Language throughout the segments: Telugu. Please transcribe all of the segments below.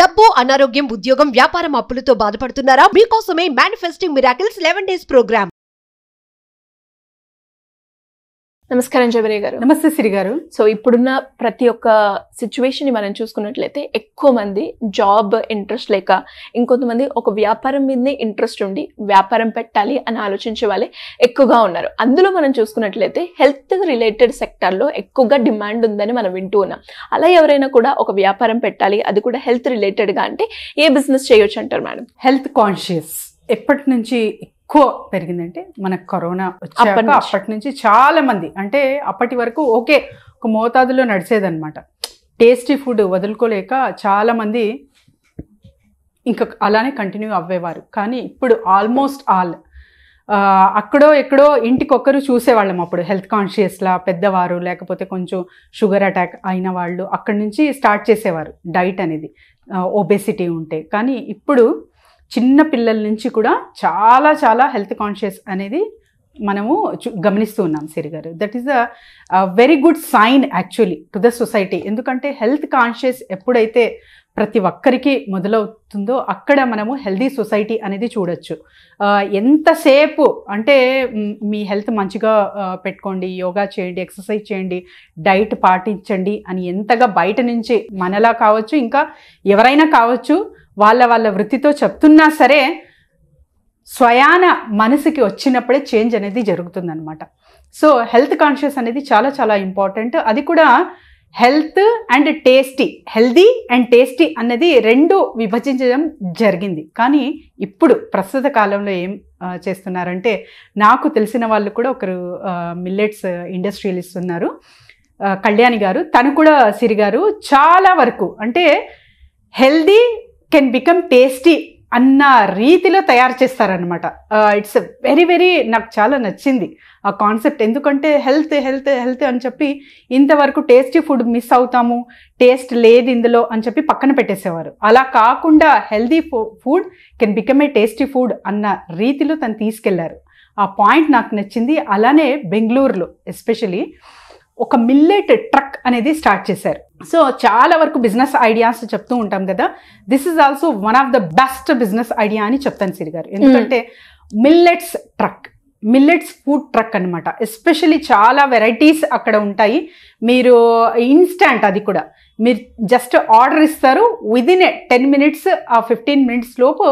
డబ్బు అనారోగ్యం ఉద్యోగం వ్యాపారం అప్పులతో బాధపడుతున్నారా మీకోసమే manifesting miracles eleven days program నమస్కారం జబరే గారు నమస్తే సిరి గారు సో ఇప్పుడున్న ప్రతి ఒక్క సిచ్యువేషన్ మనం చూసుకున్నట్లయితే ఎక్కువ మంది జాబ్ ఇంట్రెస్ట్ లేక ఇంకొంతమంది ఒక వ్యాపారం మీదనే ఇంట్రెస్ట్ ఉండి వ్యాపారం పెట్టాలి అని ఆలోచించే వాళ్ళే ఎక్కువగా ఉన్నారు అందులో మనం చూసుకున్నట్లయితే హెల్త్ రిలేటెడ్ సెక్టార్లో ఎక్కువగా డిమాండ్ ఉందని మనం వింటూ ఉన్నాం అలా ఎవరైనా కూడా ఒక వ్యాపారం పెట్టాలి అది కూడా హెల్త్ రిలేటెడ్గా అంటే ఏ బిజినెస్ చేయొచ్చు అంటారు మేడం హెల్త్ కాన్షియస్ ఎప్పటి నుంచి ఎక్కువ పెరిగిందంటే మన కరోనా వచ్చాక అప్పటి నుంచి చాలా మంది అంటే అప్పటి వరకు ఓకే ఒక మోతాదులో నడిచేదనమాట టేస్టీ ఫుడ్ వదులుకోలేక చాలామంది ఇంకా అలానే కంటిన్యూ అవ్వేవారు కానీ ఇప్పుడు ఆల్మోస్ట్ ఆల్ అక్కడో ఎక్కడో ఇంటికొకరు చూసేవాళ్ళం అప్పుడు హెల్త్ కాన్షియస్లా పెద్దవారు లేకపోతే కొంచెం షుగర్ అటాక్ అయిన వాళ్ళు అక్కడి నుంచి స్టార్ట్ చేసేవారు డైట్ అనేది ఒబెసిటీ ఉంటే కానీ ఇప్పుడు చిన్న పిల్లల నుంచి కూడా చాలా చాలా హెల్త్ కాన్షియస్ అనేది మనము గమనిస్తూ ఉన్నాం Siri garu that is a very good sign actually to the society ఎందుకంటే హెల్త్ కాన్షియస్ ఎప్పుడైతే ప్రతి ఒక్కరికి మొదలవుతుందో అక్కడ మనము హెల్దీ సొసైటీ అనేది చూడొచ్చు ఎంతసేపు అంటే మీ హెల్త్ మంచిగా పెట్టుకోండి యోగా చేయండి ఎక్సర్సైజ్ చేయండి డైట్ పాటించండి అని ఎంతగా బయట నుంచి మనలా కావచ్చు ఇంకా ఎవరైనా కావచ్చు వాళ్ళ వాళ్ళ వృత్తితో చెప్తున్నా సరే స్వయాన మనసుకి వచ్చినప్పుడే చేంజ్ అనేది జరుగుతుందనమాట సో హెల్త్ కాన్షియస్ అనేది చాలా చాలా ఇంపార్టెంట్ అది కూడా health and tasty healthy and tasty అన్నది రెండు విభజించడం జరిగింది కానీ ఇప్పుడు ప్రస్తుత కాలంలో ఏం చేస్తున్నారంటే నాకు తెలిసిన వాళ్ళు కూడా ఒకరు మిల్లెట్స్ ఇండస్ట్రియలిస్ట్ ఉన్నారు కళ్యాణి గారు తను కూడా సిరిగారు చాలా వరకు అంటే హెల్దీ కెన్ బికమ్ టేస్టీ అన్న రీతిలో తయారు చేస్తారనమాట ఇట్స్ వెరీ వెరీ నాకు చాలా నచ్చింది ఆ కాన్సెప్ట్ ఎందుకంటే హెల్త్ హెల్త్ హెల్త్ అని చెప్పి ఇంతవరకు టేస్టీ ఫుడ్ మిస్ అవుతాము టేస్ట్ లేదు ఇందులో అని చెప్పి పక్కన పెట్టేసేవారు అలా కాకుండా healthy food can become a tasty food అన్న రీతిలో తను తీసుకెళ్లారు ఆ పాయింట్ నాకు నచ్చింది అలానే బెంగళూరులో ఎస్పెషలీ ఒక మిల్లెట్ ట్రక్ అనేది స్టార్ట్ చేశారు సో చాలా వరకు బిజినెస్ ఐడియాస్ చెప్తూ ఉంటాం కదా this is also one of the best business idea అని చెప్తాను సిరి గారు hmm. ఎందుకంటే millets truck millets food truck అనమాట ఎస్పెషలీ చాలా వెరైటీస్ అక్కడ ఉంటాయి మీరు ఇన్స్టాంట్ అది కూడా మీరు జస్ట్ ఆర్డర్ ఇస్తారు విదిన్ టెన్ మినిట్స్ ఆ ఫిఫ్టీన్ మినిట్స్ లోపు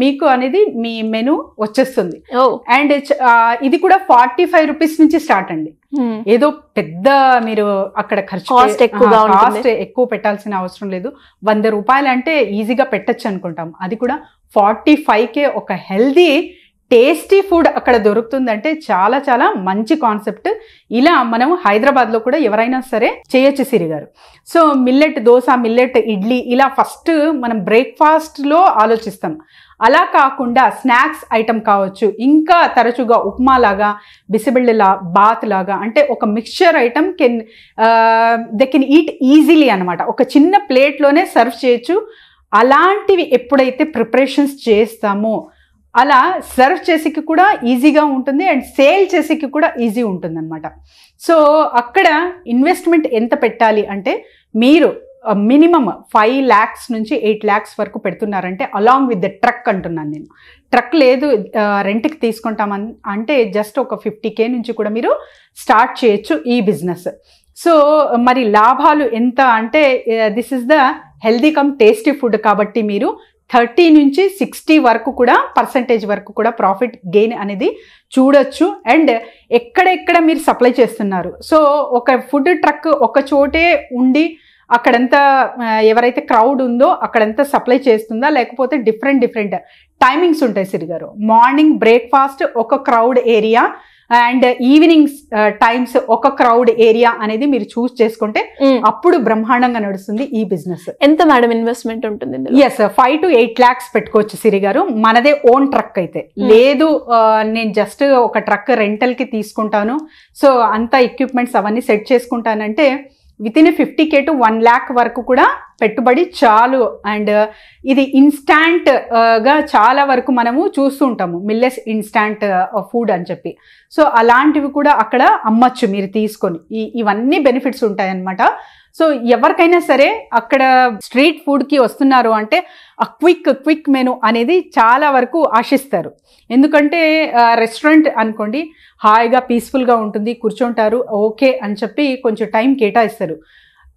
మీకు అనేది మీ మెను వచ్చేస్తుంది అండ్ ఇది కూడా ఫార్టీ ఫైవ్ రూపీస్ నుంచి స్టార్ట్ అండి hmm. ఏదో పెద్ద మీరు అక్కడ ఖర్చు కాస్ట్ ఎక్కువ పెట్టాల్సిన అవసరం లేదు వంద రూపాయలు అంటే ఈజీగా పెట్టచ్చు అనుకుంటాం అది కూడా ఫార్టీ ఫైవ్ కే ఒక హెల్దీ టేస్టీ ఫుడ్ అక్కడ దొరుకుతుందంటే చాలా చాలా మంచి కాన్సెప్ట్ ఇలా మనం హైదరాబాద్ లో కూడా ఎవరైనా సరే చేయొచ్చు Siri garu so millet dosa millet idli ఇలా ఫస్ట్ మనం లో ఆలోచిస్తాం అలా కాకుండా స్నాక్స్ ఐటమ్ కావచ్చు ఇంకా తరచుగా ఉప్మా లాగా బిసిబిళ్ళలా బాత్ లాగా అంటే ఒక mixture item can the can eat easily అనమాట ఒక చిన్న ప్లేట్లోనే సర్వ్ చేయొచ్చు అలాంటివి ఎప్పుడైతే ప్రిపరేషన్స్ చేస్తామో అలా సర్వ్ చేసేకి కూడా ఈజీగా ఉంటుంది అండ్ సేల్ చేసేకి కూడా ఈజీ ఉంటుంది అనమాట సో అక్కడ ఇన్వెస్ట్మెంట్ ఎంత పెట్టాలి అంటే మీరు మినిమమ్ ఫైవ్ ల్యాక్స్ నుంచి ఎయిట్ ల్యాక్స్ వరకు పెడుతున్నారంటే అలాంగ్ విత్ ద ట్రక్ అంటున్నాను నేను ట్రక్ లేదు రెంట్కి తీసుకుంటాం అంటే జస్ట్ ఒక ఫిఫ్టీ కే నుంచి కూడా మీరు స్టార్ట్ చేయొచ్చు ఈ బిజినెస్ సో మరి లాభాలు ఎంత అంటే this is the healthy cum tasty food కాబట్టి మీరు థర్టీ నుంచి సిక్స్టీ వరకు కూడా పర్సంటేజ్ వరకు కూడా ప్రాఫిట్ గెయిన్ అనేది చూడొచ్చు అండ్ ఎక్కడెక్కడ మీరు సప్లై చేస్తున్నారు సో ఒక ఫుడ్ ట్రక్ ఒక చోటే ఉండి అక్కడెంత ఎవరైతే క్రౌడ్ ఉందో అక్కడెంత సప్లై చేస్తుందా లేకపోతే డిఫరెంట్ డిఫరెంట్ టైమింగ్స్ ఉంటాయి సిరిగారు మార్నింగ్ బ్రేక్ఫాస్ట్ ఒక crowd area and evenings times ఒక క్రౌడ్ ఏరియా అనేది మీరు చూస్ చేసుకుంటే అప్పుడు బ్రహ్మాండంగా నడుస్తుంది ఈ బిజినెస్ ఎంత మేడం ఇన్వెస్ట్మెంట్ ఉంటుంది yes five to eight lakhs పెట్టుకోవచ్చు సిరి గారు మనదే ఓన్ ట్రక్ అయితే లేదు నేను జస్ట్ ఒక ట్రక్ రెంటల్ కి తీసుకుంటాను సో అంత ఎక్విప్మెంట్స్ అవన్నీ సెట్ చేసుకుంటానంటే within a 50k to 1 lakh varaku పెట్టుబడి చాలు అండ్ ఇది ఇన్స్టాంట్గా uh, చాలా వరకు మనము చూస్తుంటాము మిల్లెస్ ఇన్స్టాంట్ ఫుడ్ uh, అని చెప్పి సో అలాంటివి కూడా అక్కడ అమ్మచ్చు మీరు తీసుకొని ఇవన్నీ బెనిఫిట్స్ ఉంటాయన్నమాట సో ఎవరికైనా సరే అక్కడ స్ట్రీట్ ఫుడ్కి వస్తున్నారు అంటే ఆ క్విక్ క్విక్ మెను అనేది చాలా వరకు ఆశిస్తారు ఎందుకంటే రెస్టారెంట్ అనుకోండి హాయిగా పీస్ఫుల్గా ఉంటుంది కూర్చుంటారు ఓకే అని చెప్పి కొంచెం టైం కేటాయిస్తారు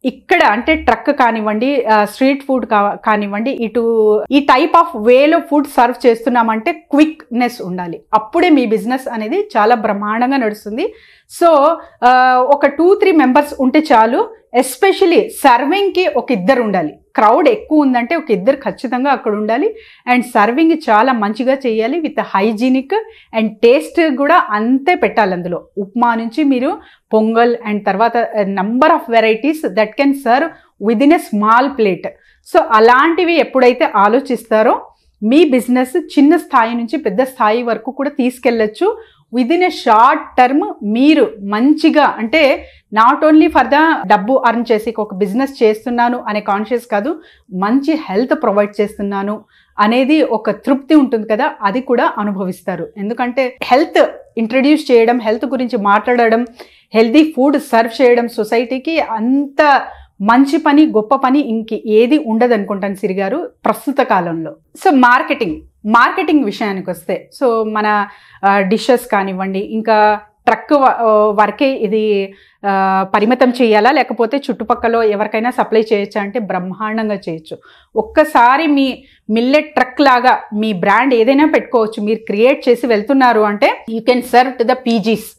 ఇక్కడ అంటే ట్రక్ కానివ్వండి స్ట్రీట్ ఫుడ్ కానివ్వండి ఇటు ఈ టైప్ ఆఫ్ వేలో ఫుడ్ సర్వ్ చేస్తున్నామంటే క్విక్నెస్ ఉండాలి అప్పుడే మీ బిజినెస్ అనేది చాలా బ్రహ్మాండంగా నడుస్తుంది సో ఒక టూ త్రీ మెంబర్స్ ఉంటే చాలు ఎస్పెషలీ సర్వింగ్కి ఒక ఇద్దరు ఉండాలి క్రౌడ్ ఎక్కువ ఉందంటే ఒక ఇద్దరు ఖచ్చితంగా అక్కడ ఉండాలి అండ్ సర్వింగ్ చాలా మంచిగా చేయాలి విత్ హైజీనిక్ అండ్ టేస్ట్ కూడా అంతే పెట్టాలి అందులో ఉప్మా నుంచి మీరు పొంగల్ అండ్ తర్వాత number of varieties that can serve within a small plate so అలాంటివి ఎప్పుడైతే ఆలోచిస్తారో మీ బిజినెస్ చిన్న స్థాయి నుంచి పెద్ద స్థాయి వరకు కూడా తీసుకెళ్ళచ్చు విదిన్ ఎ షార్ట్ టర్మ్ మీరు మంచిగా అంటే నాట్ ఓన్లీ ఫర్ ద డబ్బు అర్న్ చేసి ఒక బిజినెస్ చేస్తున్నాను అనే కాన్షియస్ కాదు మంచి హెల్త్ ప్రొవైడ్ చేస్తున్నాను అనేది ఒక తృప్తి ఉంటుంది కదా అది కూడా అనుభవిస్తారు ఎందుకంటే హెల్త్ ఇంట్రడ్యూస్ చేయడం హెల్త్ గురించి మాట్లాడడం హెల్దీ ఫుడ్ సర్వ్ చేయడం సొసైటీకి అంత మంచి పని గొప్ప పని ఇంక ఏది ఉండదు అనుకుంటాను సిరిగారు ప్రస్తుత కాలంలో సో మార్కెటింగ్ మార్కెటింగ్ విషయానికి వస్తే సో మన డిషెస్ కానివ్వండి ఇంకా ట్రక్ వరకే ఇది పరిమితం చేయాలా లేకపోతే చుట్టుపక్కల ఎవరికైనా సప్లై చేయొచ్చా అంటే బ్రహ్మాండంగా చేయొచ్చు ఒక్కసారి మీ మిల్లెట్ ట్రక్ లాగా మీ బ్రాండ్ ఏదైనా పెట్టుకోవచ్చు మీరు క్రియేట్ చేసి వెళ్తున్నారు అంటే you can serve to the PGs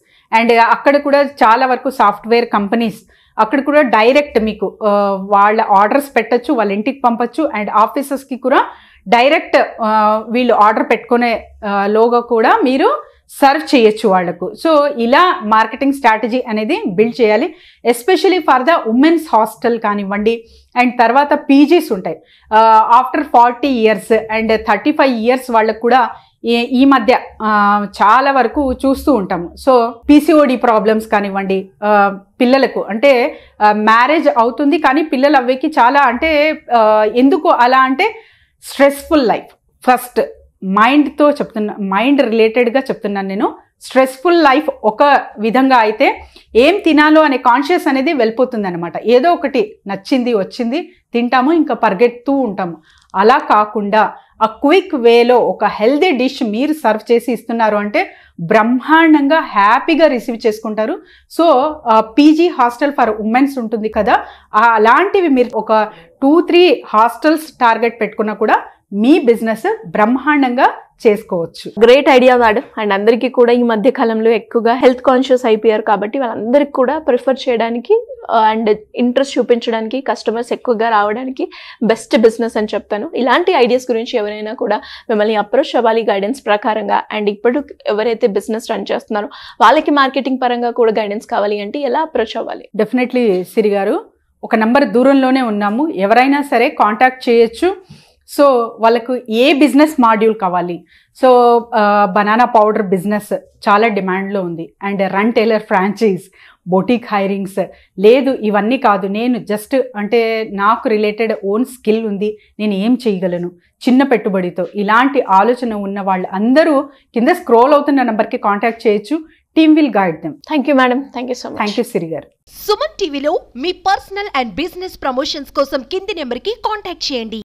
and అక్కడ కూడా చాలా వరకు సాఫ్ట్వేర్ కంపెనీస్ అక్కడ కూడా డైరెక్ట్ మీకు వాళ్ళ ఆర్డర్స్ పెట్టచ్చు వాళ్ళ ఇంటికి పంపచ్చు అండ్ ఆఫీసెస్కి కూడా డైరెక్ట్ వీళ్ళు ఆర్డర్ పెట్టుకునే లోగా కూడా మీరు సర్వ్ చేయొచ్చు వాళ్లకు సో ఇలా మార్కెటింగ్ స్ట్రాటజీ అనేది బిల్డ్ చేయాలి especially for the women's hostel కానివ్వండి అండ్ తర్వాత పీజీస్ ఉంటాయి after forty years and thirty five years వాళ్ళకు కూడా ఈ మధ్య చాలా వరకు చూస్తూ ఉంటాము సో పీసీఓడి ప్రాబ్లమ్స్ కానివ్వండి పిల్లలకు అంటే మ్యారేజ్ అవుతుంది కానీ పిల్లలు అవ్వకి చాలా అంటే ఎందుకు అలా అంటే స్ట్రెస్ఫుల్ లైఫ్ ఫస్ట్ మైండ్తో చెప్తున్నా మైండ్ రిలేటెడ్గా చెప్తున్నాను నేను స్ట్రెస్ఫుల్ లైఫ్ ఒక విధంగా అయితే ఏం తినాలో అనే కాన్షియస్ అనేది వెళ్ళిపోతుంది అనమాట ఏదో ఒకటి నచ్చింది వచ్చింది తింటాము ఇంకా పరిగెత్తుతూ ఉంటాము అలా కాకుండా ఆ క్విక్ వేలో ఒక హెల్దీ డిష్ మీరు సర్వ్ చేసి ఇస్తున్నారు అంటే బ్రహ్మాండంగా హ్యాపీగా రిసీవ్ చేసుకుంటారు so PG hostel for women's ఉంటుంది కదా అలాంటివి మీరు ఒక టూ త్రీ హాస్టల్స్ టార్గెట్ పెట్టుకున్నా కూడా మీ బిజినెస్ బ్రహ్మాండంగా చేసుకోవచ్చు గ్రేట్ ఐడియా మేడం అండ్ అందరికీ కూడా ఈ మధ్య కాలంలో ఎక్కువగా హెల్త్ కాన్షియస్ అయిపోయారు కాబట్టి వాళ్ళందరికీ కూడా ప్రిఫర్ చేయడానికి అండ్ uh, ఇంట్రెస్ట్ చూపించడానికి కస్టమర్స్ ఎక్కువగా రావడానికి బెస్ట్ బిజినెస్ అని చెప్తాను ఇలాంటి ఐడియాస్ గురించి ఎవరైనా కూడా మిమ్మల్ని అప్రోచ్ అవ్వాలి గైడెన్స్ ప్రకారంగా అండ్ ఇప్పుడు ఎవరైతే బిజినెస్ రన్ చేస్తున్నారో వాళ్ళకి మార్కెటింగ్ పరంగా కూడా గైడెన్స్ కావాలి అంటే ఎలా అప్రోచ్ అవ్వాలి డెఫినెట్లీ సిరి గారు ఒక నంబర్ దూరంలోనే ఉన్నాము ఎవరైనా సరే కాంటాక్ట్ చేయొచ్చు సో వాళ్ళకు ఏ బిజినెస్ మాడ్యూల్ కావాలి సో బనానా పౌడర్ బిజినెస్ చాలా డిమాండ్లో ఉంది and run tailor franchise boutique hirings లేదు ఇవన్నీ కాదు నేను జస్ట్ అంటే నాకు రిలేటెడ్ ఓన్ స్కిల్ ఉంది నేను ఏం చేయగలను చిన్న పెట్టుబడితో ఇలాంటి ఆలోచన ఉన్న వాళ్ళు అందరూ కింద స్క్రోల్ అవుతున్న నెంబర్కి కాంటాక్ట్ చేయొచ్చు team will guide them thank you madam thank you so much thank you Siri garu Suman టీవీలో మీ పర్సనల్ అండ్ బిజినెస్ ప్రమోషన్స్ కోసం కింది నెంబర్కి కాంటాక్ట్ చేయండి